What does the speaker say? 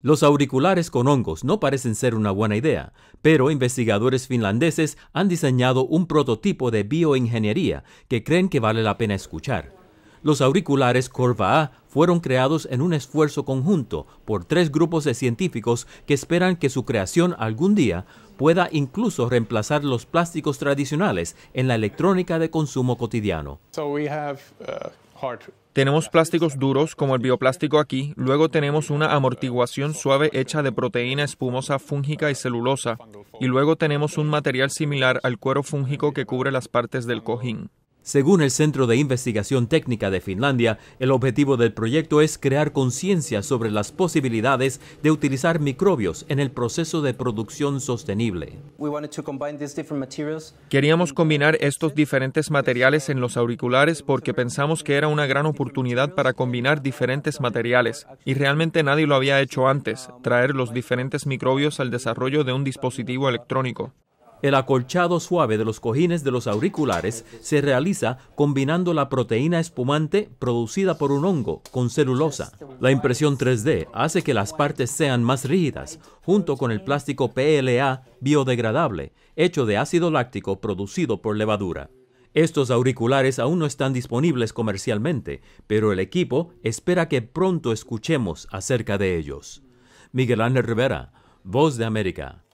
Los auriculares con hongos no parecen ser una buena idea, pero investigadores finlandeses han diseñado un prototipo de bioingeniería que creen que vale la pena escuchar. Los auriculares Corva A fueron creados en un esfuerzo conjunto por tres grupos de científicos que esperan que su creación algún día pueda incluso reemplazar los plásticos tradicionales en la electrónica de consumo cotidiano. Uh, tenemos plásticos duros como el bioplástico aquí, luego tenemos una amortiguación suave hecha de proteína espumosa fúngica y celulosa, y luego tenemos un material similar al cuero fúngico que cubre las partes del cojín. Según el Centro de Investigación Técnica de Finlandia, el objetivo del proyecto es crear conciencia sobre las posibilidades de utilizar microbios en el proceso de producción sostenible. Queríamos combinar estos diferentes materiales en los auriculares porque pensamos que era una gran oportunidad para combinar diferentes materiales y realmente nadie lo había hecho antes, traer los diferentes microbios al desarrollo de un dispositivo electrónico. El acolchado suave de los cojines de los auriculares se realiza combinando la proteína espumante producida por un hongo con celulosa. La impresión 3D hace que las partes sean más rígidas, junto con el plástico PLA biodegradable, hecho de ácido láctico producido por levadura. Estos auriculares aún no están disponibles comercialmente, pero el equipo espera que pronto escuchemos acerca de ellos. Miguel Ángel Rivera, Voz de América.